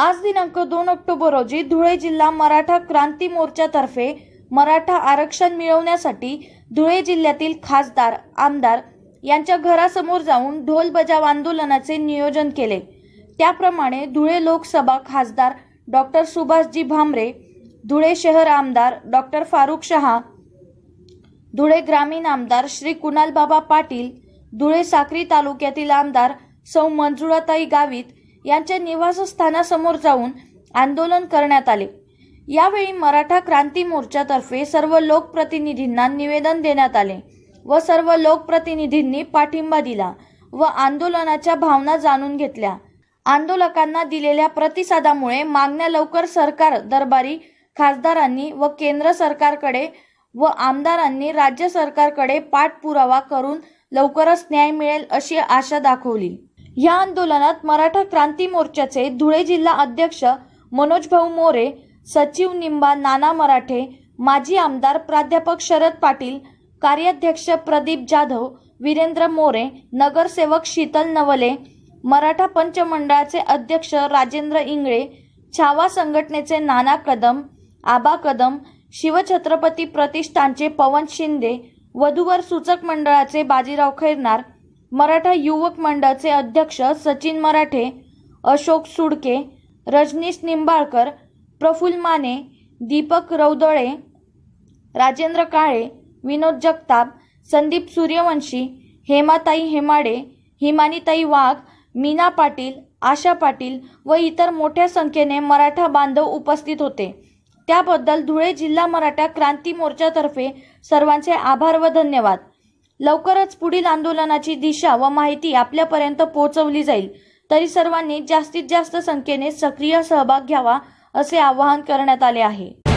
आज दिनांक दोन ऑक्टोबर रोजी धुळे जिल्हा मराठा क्रांती मोर्चातर्फे मराठा आरक्षण मिळवण्यासाठी धुळे जिल्ह्यातील खासदार आमदार यांच्या घरासमोर जाऊन ढोल बजाव आंदोलनाचे नियोजन केले त्याप्रमाणे धुळे लोकसभा खासदार डॉक्टर सुभाषजी भामरे धुळे शहर आमदार डॉक्टर फारुख शहा धुळे ग्रामीण आमदार श्री कुणालबाबा पाटील धुळे साक्री तालुक्यातील आमदार सौ मंजुळाताई गावित यांच्या निवासस्थानासमोर जाऊन आंदोलन करण्यात आले यावेळी मराठा क्रांती मोर्चातर्फे सर्व लोकप्रतिनिधींना निवेदन देण्यात आले व सर्व लोकप्रतिनिधींनी पाठिंबा दिला व आंदोलनाच्या भावना जाणून घेतल्या आंदोलकांना दिलेल्या प्रतिसादामुळे मागण्या लवकर सरकार दरबारी खासदारांनी व केंद्र सरकारकडे व आमदारांनी राज्य सरकारकडे पाठपुरावा करून लवकरच न्याय मिळेल अशी आशा दाखवली या आंदोलनात मराठा क्रांती मोर्चाचे धुळे जिल्हा अध्यक्ष मनोज भाऊ मोरे सचिव निंबा नाना मराठे माजी आमदार प्राध्यापक शरद पाटील कार्याध्यक्ष प्रदीप जाधव वीरेंद्र मोरे नगरसेवक शीतल नवले मराठा पंचमंडळाचे अध्यक्ष राजेंद्र इंगळे छावा संघटनेचे नाना कदम आबा कदम शिवछत्रपती प्रतिष्ठानचे पवन शिंदे वधूवर सूचक मंडळाचे बाजीराव खैरनार मराठा युवक मंडळाचे अध्यक्ष सचिन मराठे अशोक सुडके रजनीश निंबाळकर प्रफुल्ल माने दीपक रौदळे राजेंद्र काळे विनोद जगताप संदीप सूर्यवंशी हेमाताई हेमाडे हिमानीताई वाघ मीना पाटील आशा पाटील व इतर मोठ्या संख्येने मराठा बांधव उपस्थित होते त्याबद्दल धुळे जिल्हा मराठा क्रांती मोर्चातर्फे सर्वांचे आभार व धन्यवाद लवकरच पुढील आंदोलनाची दिशा व माहिती आपल्यापर्यंत पोहोचवली जाईल तरी सर्वांनी जास्तीत जास्त संख्येने सक्रिय सहभाग घ्यावा असे आवाहन करण्यात आले आहे